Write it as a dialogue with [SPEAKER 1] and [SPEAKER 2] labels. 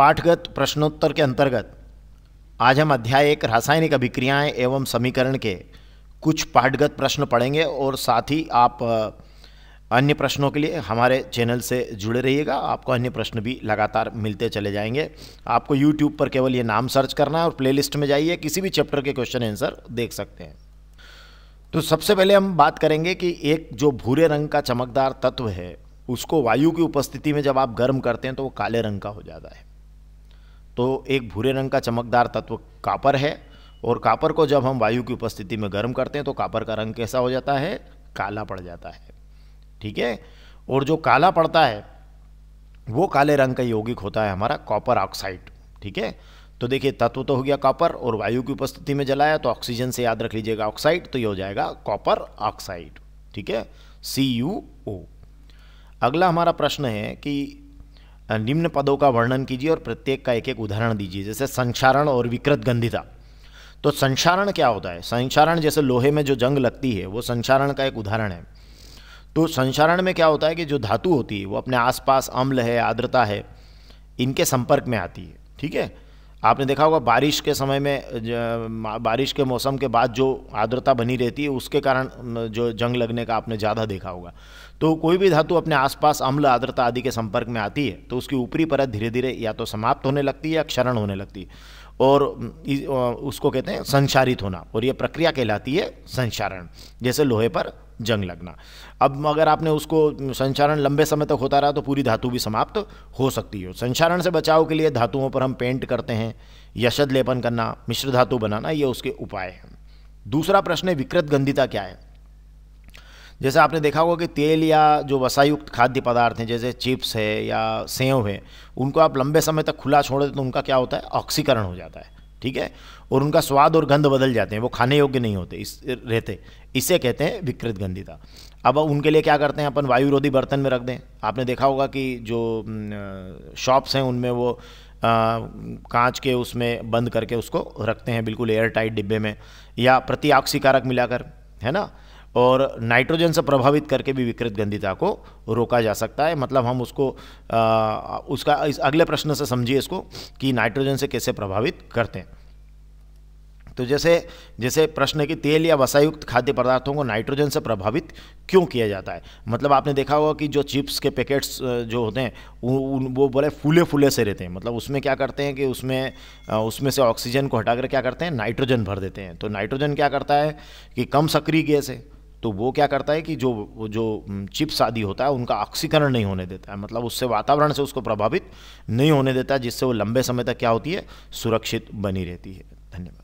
[SPEAKER 1] पाठगत प्रश्नोत्तर के अंतर्गत आज हम अध्याय एक रासायनिक अभिक्रियाएं एवं समीकरण के कुछ पाठगत प्रश्न पढ़ेंगे और साथ ही आप अन्य प्रश्नों के लिए हमारे चैनल से जुड़े रहिएगा आपको अन्य प्रश्न भी लगातार मिलते चले जाएंगे आपको यूट्यूब पर केवल ये नाम सर्च करना है और प्लेलिस्ट में जाइए किसी भी चैप्टर के क्वेश्चन आंसर देख सकते हैं तो सबसे पहले हम बात करेंगे कि एक जो भूरे रंग का चमकदार तत्व है उसको वायु की उपस्थिति में जब आप गर्म करते हैं तो वो काले रंग का हो जाता है तो एक भूरे रंग का चमकदार तत्व कापर है और कापर को जब हम वायु की उपस्थिति में गर्म करते हैं तो कापर का रंग कैसा हो जाता है काला पड़ जाता है ठीक है और जो काला पड़ता है वो काले रंग का यौगिक होता है हमारा कॉपर ऑक्साइड ठीक है तो देखिए तत्व तो हो गया कॉपर और वायु की उपस्थिति में जलाया तो ऑक्सीजन से याद रख लीजिएगा ऑक्साइड तो ये हो जाएगा कॉपर ऑक्साइड ठीक है सी यू ओ अगला हमारा प्रश्न है कि निम्न पदों का वर्णन कीजिए और प्रत्येक का एक एक उदाहरण दीजिए जैसे संक्षारण और विकृत गंधिता तो संक्षारण क्या होता है संक्षारण जैसे लोहे में जो जंग लगती है वो संक्षारण का एक उदाहरण है तो संक्षारण में क्या होता है कि जो धातु होती है वो अपने आसपास अम्ल है आर्द्रता है इनके संपर्क में आती है ठीक है आपने देखा होगा बारिश के समय में बारिश के मौसम के बाद जो आर्द्रता बनी रहती है उसके कारण जो जंग लगने का आपने ज़्यादा देखा होगा तो कोई भी धातु अपने आसपास अम्ल आर्द्रता आदि के संपर्क में आती है तो उसकी ऊपरी परत धीरे धीरे या तो समाप्त होने लगती है या क्षरण होने लगती है और उसको कहते हैं संचारित होना और यह प्रक्रिया कहलाती है संचारण जैसे लोहे पर जंग लगना अब अगर आपने उसको संचारण लंबे समय तक होता रहा तो पूरी धातु भी समाप्त तो हो सकती है संचारण से बचाव के लिए धातुओं पर हम पेंट करते हैं यशद लेपन करना मिश्र धातु बनाना ये उसके उपाय हैं दूसरा प्रश्न है विकृत गंधिता क्या है जैसे आपने देखा होगा कि तेल या जो वसायुक्त खाद्य पदार्थ हैं जैसे चिप्स है या सेव है उनको आप लंबे समय तक खुला छोड़ दें तो उनका क्या होता है ऑक्सीकरण हो जाता है ठीक है और उनका स्वाद और गंध बदल जाते हैं वो खाने योग्य नहीं होते इस रहते इसे कहते हैं विकृत गंधिता अब उनके लिए क्या करते हैं अपन वायुरोधी बर्तन में रख दें आपने देखा होगा कि जो शॉप्स हैं उनमें वो कांच के उसमें बंद करके उसको रखते हैं बिल्कुल एयर टाइट डिब्बे में या प्रति मिलाकर है ना और नाइट्रोजन से प्रभावित करके भी विकृत गंधिता को रोका जा सकता है मतलब हम उसको आ, उसका इस अगले प्रश्न से समझिए इसको कि नाइट्रोजन से कैसे प्रभावित करते हैं तो जैसे जैसे प्रश्न कि तेल या वसायुक्त खाद्य पदार्थों को नाइट्रोजन से प्रभावित क्यों किया जाता है मतलब आपने देखा होगा कि जो चिप्स के पैकेट्स जो होते हैं वो बोले फूले फूले से रहते हैं मतलब उसमें क्या करते हैं कि उसमें उसमें से ऑक्सीजन को हटाकर क्या करते हैं नाइट्रोजन भर देते हैं तो नाइट्रोजन क्या करता है कि कम सक्रिय गैस है तो वो क्या करता है कि जो जो चिप्स आदि होता है उनका ऑक्सीकरण नहीं होने देता है मतलब उससे वातावरण से उसको प्रभावित नहीं होने देता जिससे वो लंबे समय तक क्या होती है सुरक्षित बनी रहती है धन्यवाद